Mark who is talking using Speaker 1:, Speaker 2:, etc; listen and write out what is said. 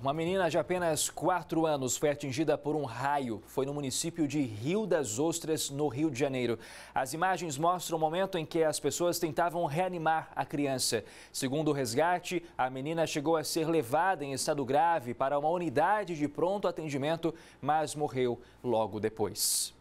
Speaker 1: Uma menina de apenas 4 anos foi atingida por um raio. Foi no município de Rio das Ostras, no Rio de Janeiro. As imagens mostram o momento em que as pessoas tentavam reanimar a criança. Segundo o resgate, a menina chegou a ser levada em estado grave para uma unidade de pronto atendimento, mas morreu logo depois.